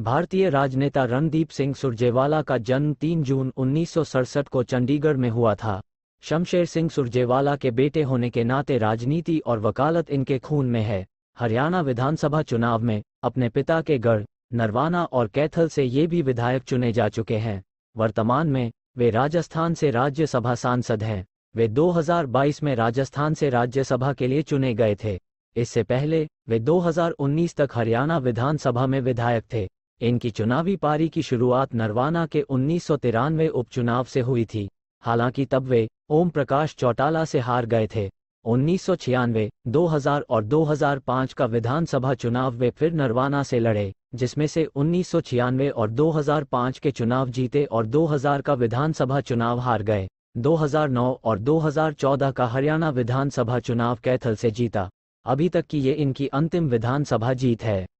भारतीय राजनेता रणदीप सिंह सुरजेवाला का जन्म 3 जून उन्नीस को चंडीगढ़ में हुआ था शमशेर सिंह सुरजेवाला के बेटे होने के नाते राजनीति और वकालत इनके खून में है हरियाणा विधानसभा चुनाव में अपने पिता के गढ़ नरवाना और कैथल से ये भी विधायक चुने जा चुके हैं वर्तमान में वे राजस्थान से राज्यसभा सांसद हैं वे 2022 में राजस्थान से राज्यसभा के लिए चुने गए थे इससे पहले वे 2019 तक हरियाणा विधानसभा में विधायक थे इनकी चुनावी पारी की शुरुआत नरवाना के उन्नीस उपचुनाव से हुई थी हालांकि तब वे ओम प्रकाश चौटाला से हार गए थे उन्नीस 2000 और 2005 का विधानसभा चुनाव वे फिर नरवाना से लड़े जिसमें से उन्नीस और 2005 के चुनाव जीते और 2000 का विधानसभा चुनाव हार गए 2009 और 2014 का हरियाणा विधानसभा चुनाव कैथल से जीता अभी तक की ये इनकी अंतिम विधानसभा जीत है